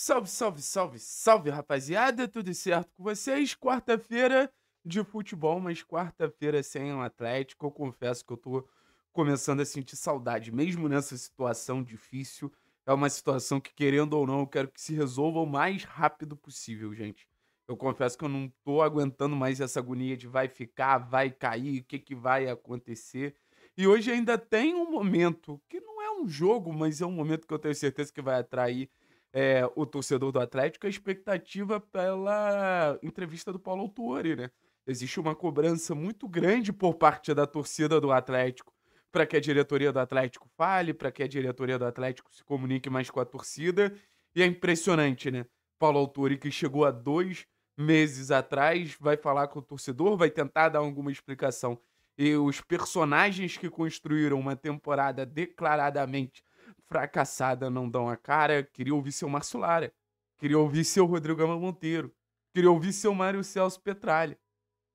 Salve, salve, salve, salve, rapaziada, tudo certo com vocês? Quarta-feira de futebol, mas quarta-feira sem o Atlético. Eu confesso que eu tô começando a sentir saudade, mesmo nessa situação difícil. É uma situação que, querendo ou não, eu quero que se resolva o mais rápido possível, gente. Eu confesso que eu não tô aguentando mais essa agonia de vai ficar, vai cair, o que, que vai acontecer. E hoje ainda tem um momento, que não é um jogo, mas é um momento que eu tenho certeza que vai atrair é, o torcedor do Atlético a expectativa pela entrevista do Paulo Autuori, né? Existe uma cobrança muito grande por parte da torcida do Atlético para que a diretoria do Atlético fale, para que a diretoria do Atlético se comunique mais com a torcida. E é impressionante, né? Paulo Autuori que chegou há dois meses atrás, vai falar com o torcedor, vai tentar dar alguma explicação. E os personagens que construíram uma temporada declaradamente fracassada não dão a cara, queria ouvir seu Márcio Lara, queria ouvir seu Rodrigo Gama Monteiro, queria ouvir seu Mário Celso Petralha.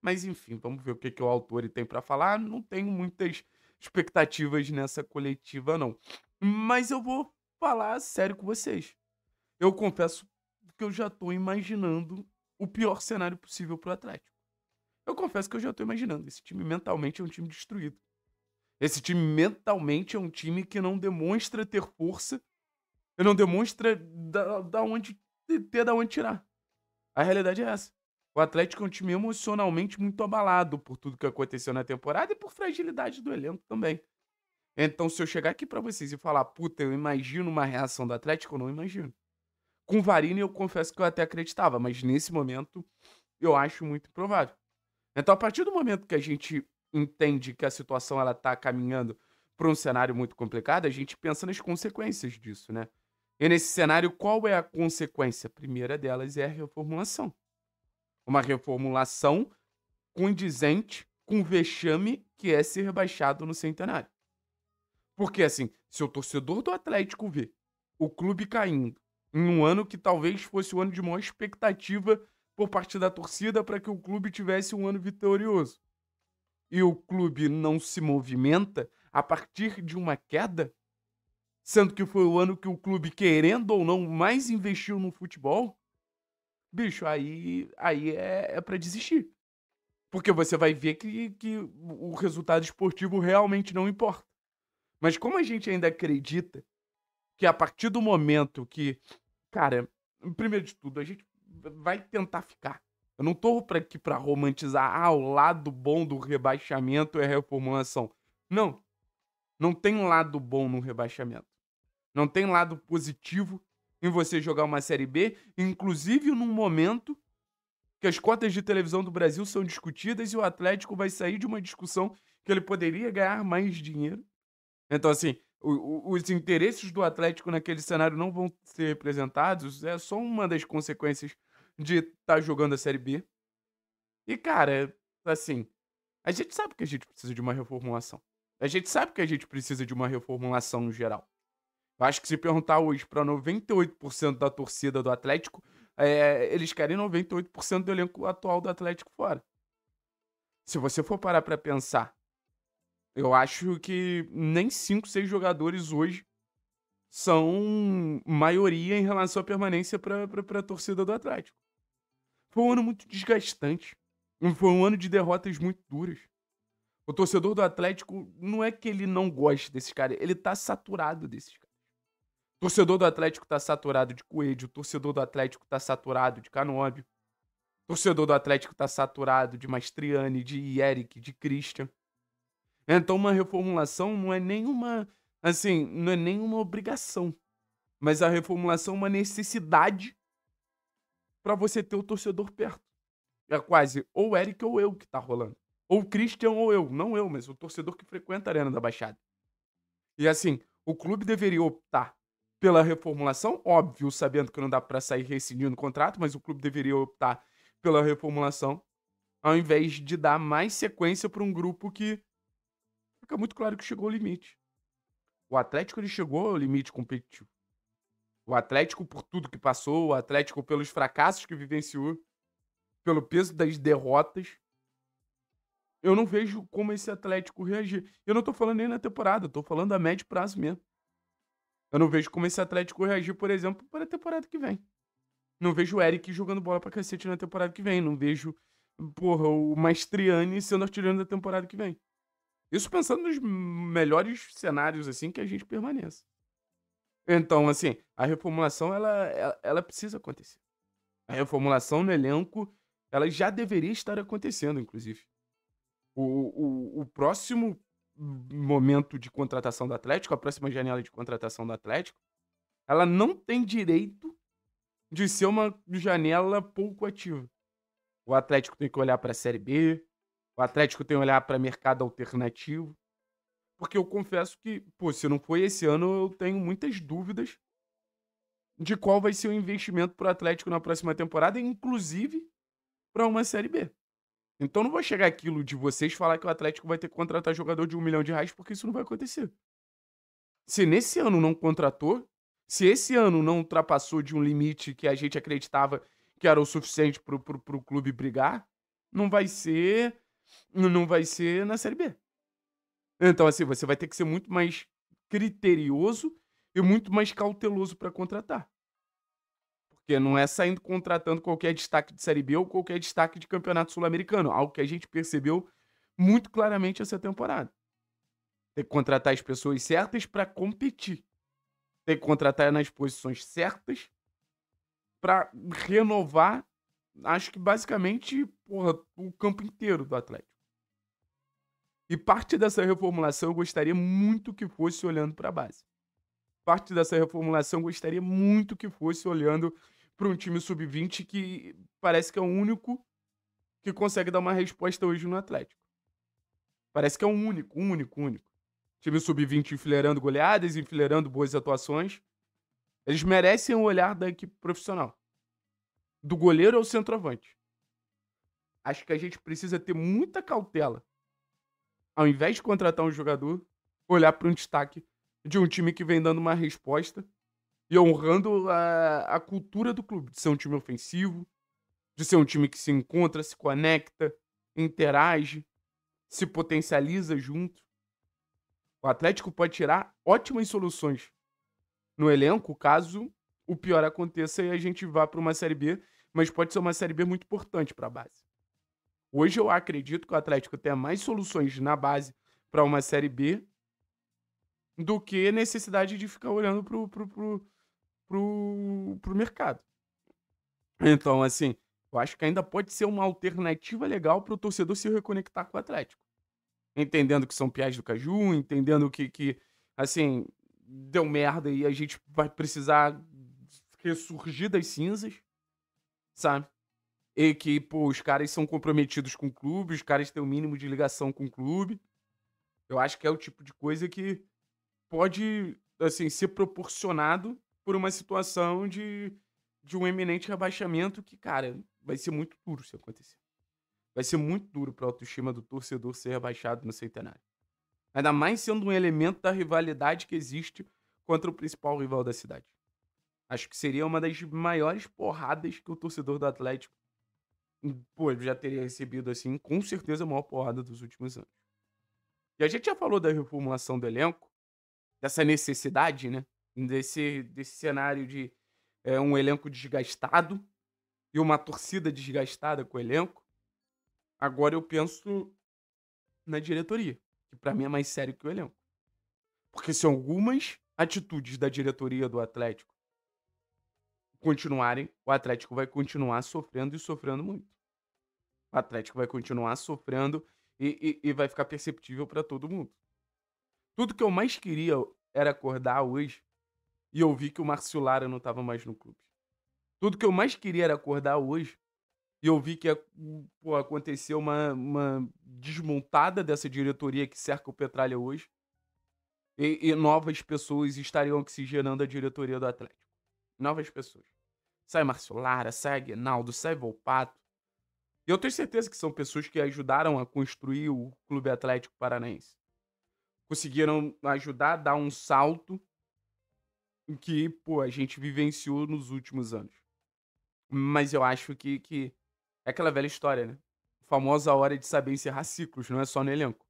Mas enfim, vamos ver o que, que o autor tem para falar. Não tenho muitas expectativas nessa coletiva, não. Mas eu vou falar sério com vocês. Eu confesso que eu já tô imaginando o pior cenário possível pro Atlético. Eu confesso que eu já tô imaginando. Esse time mentalmente é um time destruído. Esse time mentalmente é um time que não demonstra ter força, não demonstra da, da onde ter da onde tirar. A realidade é essa. O Atlético é um time emocionalmente muito abalado por tudo que aconteceu na temporada e por fragilidade do elenco também. Então, se eu chegar aqui para vocês e falar, puta, eu imagino uma reação do Atlético, eu não imagino. Com o Varini, eu confesso que eu até acreditava, mas nesse momento eu acho muito improvável. Então, a partir do momento que a gente entende que a situação ela está caminhando para um cenário muito complicado, a gente pensa nas consequências disso, né? E nesse cenário, qual é a consequência? A primeira delas é a reformulação. Uma reformulação condizente com o vexame que é ser baixado no centenário. Porque, assim, se o torcedor do Atlético vê o clube caindo em um ano que talvez fosse o ano de maior expectativa por parte da torcida para que o clube tivesse um ano vitorioso, e o clube não se movimenta a partir de uma queda, sendo que foi o ano que o clube, querendo ou não, mais investiu no futebol, bicho, aí, aí é, é para desistir. Porque você vai ver que, que o resultado esportivo realmente não importa. Mas como a gente ainda acredita que a partir do momento que, cara, primeiro de tudo, a gente vai tentar ficar. Eu não tô aqui pra romantizar, ah, o lado bom do rebaixamento é a reformulação. Não. Não tem lado bom no rebaixamento. Não tem lado positivo em você jogar uma Série B, inclusive num momento que as cotas de televisão do Brasil são discutidas e o Atlético vai sair de uma discussão que ele poderia ganhar mais dinheiro. Então, assim, o, o, os interesses do Atlético naquele cenário não vão ser representados, é só uma das consequências de estar tá jogando a Série B. E, cara, assim, a gente sabe que a gente precisa de uma reformulação. A gente sabe que a gente precisa de uma reformulação no geral. Eu acho que se perguntar hoje para 98% da torcida do Atlético, é, eles querem 98% do elenco atual do Atlético fora. Se você for parar para pensar, eu acho que nem 5, 6 jogadores hoje são maioria em relação à permanência para a torcida do Atlético. Foi um ano muito desgastante. Foi um ano de derrotas muito duras. O torcedor do Atlético não é que ele não goste desses caras, ele tá saturado desses caras. O torcedor do Atlético tá saturado de Coelho, o torcedor do Atlético tá saturado de Canobi, o torcedor do Atlético tá saturado de Mastriani, de Eric, de Christian. Então uma reformulação não é nenhuma, assim, não é nenhuma obrigação, mas a reformulação é uma necessidade para você ter o torcedor perto. É quase ou Eric ou eu que tá rolando. Ou Christian ou eu. Não eu, mas o torcedor que frequenta a Arena da Baixada. E assim, o clube deveria optar pela reformulação, óbvio, sabendo que não dá para sair rescindindo o contrato, mas o clube deveria optar pela reformulação, ao invés de dar mais sequência para um grupo que fica muito claro que chegou ao limite. O Atlético ele chegou ao limite competitivo. O Atlético por tudo que passou, o Atlético pelos fracassos que vivenciou, pelo peso das derrotas. Eu não vejo como esse Atlético reagir. Eu não tô falando nem na temporada, eu tô falando a médio prazo mesmo. Eu não vejo como esse Atlético reagir, por exemplo, para a temporada que vem. Não vejo o Eric jogando bola pra cacete na temporada que vem. Não vejo, porra, o Maestriani sendo artilheiro da temporada que vem. Isso pensando nos melhores cenários, assim, que a gente permaneça. Então, assim, a reformulação, ela, ela, ela precisa acontecer. A é. reformulação no elenco, ela já deveria estar acontecendo, inclusive. O, o, o próximo momento de contratação do Atlético, a próxima janela de contratação do Atlético, ela não tem direito de ser uma janela pouco ativa. O Atlético tem que olhar para a Série B, o Atlético tem que olhar para mercado alternativo, porque eu confesso que, pô, se não foi esse ano, eu tenho muitas dúvidas de qual vai ser o investimento para o Atlético na próxima temporada, inclusive para uma Série B. Então não vou chegar aquilo de vocês falar que o Atlético vai ter que contratar jogador de um milhão de reais, porque isso não vai acontecer. Se nesse ano não contratou, se esse ano não ultrapassou de um limite que a gente acreditava que era o suficiente para o clube brigar, não vai ser, não vai ser na Série B. Então, assim, você vai ter que ser muito mais criterioso e muito mais cauteloso para contratar. Porque não é saindo contratando qualquer destaque de Série B ou qualquer destaque de campeonato sul-americano, algo que a gente percebeu muito claramente essa temporada. Tem que contratar as pessoas certas para competir. Tem que contratar nas posições certas para renovar, acho que basicamente, porra, o campo inteiro do Atlético. E parte dessa reformulação eu gostaria muito que fosse olhando para a base. Parte dessa reformulação eu gostaria muito que fosse olhando para um time sub-20 que parece que é o único que consegue dar uma resposta hoje no Atlético. Parece que é um único, único, único. Time sub-20 enfileirando goleadas, enfileirando boas atuações. Eles merecem o olhar da equipe profissional. Do goleiro ao centroavante. Acho que a gente precisa ter muita cautela ao invés de contratar um jogador, olhar para um destaque de um time que vem dando uma resposta e honrando a, a cultura do clube, de ser um time ofensivo, de ser um time que se encontra, se conecta, interage, se potencializa junto. O Atlético pode tirar ótimas soluções no elenco caso o pior aconteça e a gente vá para uma Série B, mas pode ser uma Série B muito importante para a base. Hoje eu acredito que o Atlético tem mais soluções na base para uma Série B do que necessidade de ficar olhando pro, pro, pro, pro, pro mercado. Então, assim, eu acho que ainda pode ser uma alternativa legal para o torcedor se reconectar com o Atlético. Entendendo que são piás do Caju, entendendo que, que, assim, deu merda e a gente vai precisar ressurgir das cinzas, sabe? E que, pô, os caras são comprometidos com o clube, os caras têm o mínimo de ligação com o clube. Eu acho que é o tipo de coisa que pode, assim, ser proporcionado por uma situação de, de um eminente rebaixamento que, cara, vai ser muito duro se acontecer. Vai ser muito duro para a autoestima do torcedor ser rebaixado no centenário. Ainda mais sendo um elemento da rivalidade que existe contra o principal rival da cidade. Acho que seria uma das maiores porradas que o torcedor do Atlético pô, ele já teria recebido, assim, com certeza a maior porrada dos últimos anos. E a gente já falou da reformulação do elenco, dessa necessidade, né? Desse, desse cenário de é, um elenco desgastado e uma torcida desgastada com o elenco. Agora eu penso na diretoria, que para mim é mais sério que o elenco. Porque se algumas atitudes da diretoria do Atlético continuarem, o Atlético vai continuar sofrendo e sofrendo muito. O Atlético vai continuar sofrendo e, e, e vai ficar perceptível para todo mundo. Tudo que eu mais queria era acordar hoje e eu vi que o Marcio Lara não estava mais no clube. Tudo que eu mais queria era acordar hoje e eu vi que pô, aconteceu uma, uma desmontada dessa diretoria que cerca o Petralha hoje. E, e novas pessoas estariam oxigenando a diretoria do Atlético novas pessoas. Sai Marcio Lara, sai Aguinaldo, sai Volpato. E eu tenho certeza que são pessoas que ajudaram a construir o Clube Atlético Paranaense. Conseguiram ajudar a dar um salto que, pô, a gente vivenciou nos últimos anos. Mas eu acho que, que é aquela velha história, né? Famosa hora de saber encerrar ciclos, não é só no elenco.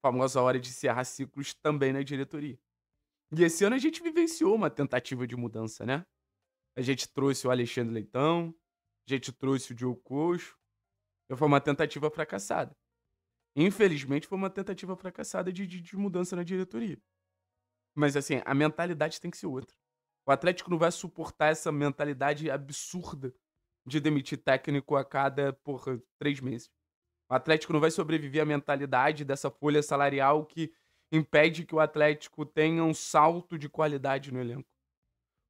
Famosa hora de encerrar ciclos também na diretoria. E esse ano a gente vivenciou uma tentativa de mudança, né? A gente trouxe o Alexandre Leitão, a gente trouxe o Diogo Coxo. Foi uma tentativa fracassada. Infelizmente, foi uma tentativa fracassada de, de, de mudança na diretoria. Mas, assim, a mentalidade tem que ser outra. O Atlético não vai suportar essa mentalidade absurda de demitir técnico a cada, porra, três meses. O Atlético não vai sobreviver à mentalidade dessa folha salarial que impede que o Atlético tenha um salto de qualidade no elenco.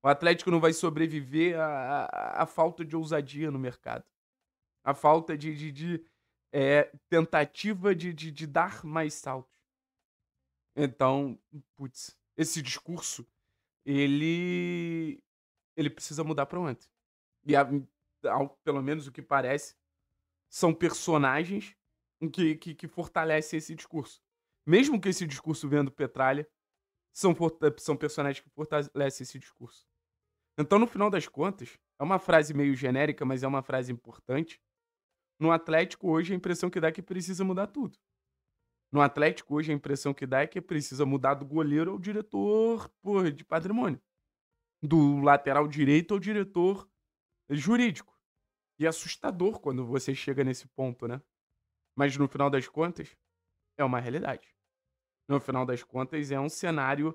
O Atlético não vai sobreviver à, à, à falta de ousadia no mercado. A falta de, de, de é, tentativa de, de, de dar mais saltos. Então, putz, esse discurso, ele ele precisa mudar para ontem. E a, ao, pelo menos o que parece, são personagens que, que, que fortalecem esse discurso mesmo com esse discurso vendo Petralha, são, são personagens que fortalecem esse discurso. Então, no final das contas, é uma frase meio genérica, mas é uma frase importante. No Atlético, hoje, a impressão que dá é que precisa mudar tudo. No Atlético, hoje, a impressão que dá é que precisa mudar do goleiro ao diretor porra, de patrimônio. Do lateral direito ao diretor jurídico. E é assustador quando você chega nesse ponto, né? Mas no final das contas, é uma realidade. No final das contas, é um cenário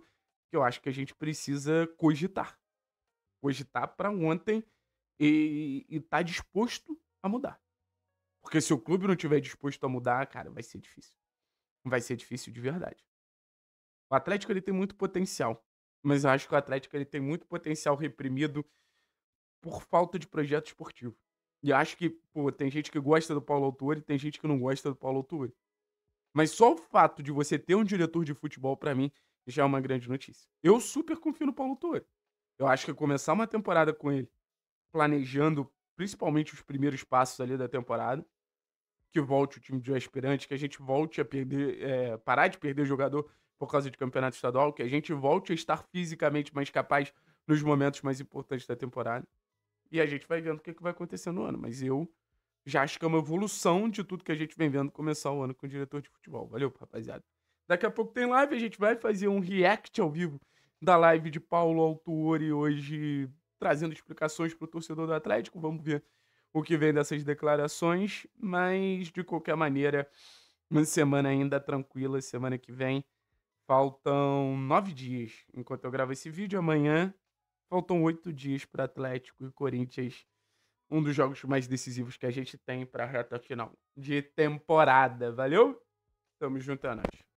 que eu acho que a gente precisa cogitar. Cogitar para ontem e estar tá disposto a mudar. Porque se o clube não tiver disposto a mudar, cara, vai ser difícil. Vai ser difícil de verdade. O Atlético ele tem muito potencial, mas eu acho que o Atlético ele tem muito potencial reprimido por falta de projeto esportivo. E acho que, pô, tem gente que gosta do Paulo Autori, tem gente que não gosta do Paulo Autori. Mas só o fato de você ter um diretor de futebol, para mim, já é uma grande notícia. Eu super confio no Paulo Tuori. Eu acho que começar uma temporada com ele, planejando principalmente os primeiros passos ali da temporada, que volte o time de aspirante, que a gente volte a perder, é, parar de perder jogador por causa de campeonato estadual, que a gente volte a estar fisicamente mais capaz nos momentos mais importantes da temporada. E a gente vai vendo o que, é que vai acontecer no ano. Mas eu já acho que é uma evolução de tudo que a gente vem vendo começar o ano com o diretor de futebol. Valeu, rapaziada. Daqui a pouco tem live, a gente vai fazer um react ao vivo da live de Paulo Autore hoje, trazendo explicações para o torcedor do Atlético. Vamos ver o que vem dessas declarações, mas de qualquer maneira, uma semana ainda tranquila, semana que vem. Faltam nove dias enquanto eu gravo esse vídeo. Amanhã faltam oito dias para Atlético e Corinthians um dos jogos mais decisivos que a gente tem para a reta final de temporada. Valeu? Tamo juntando. É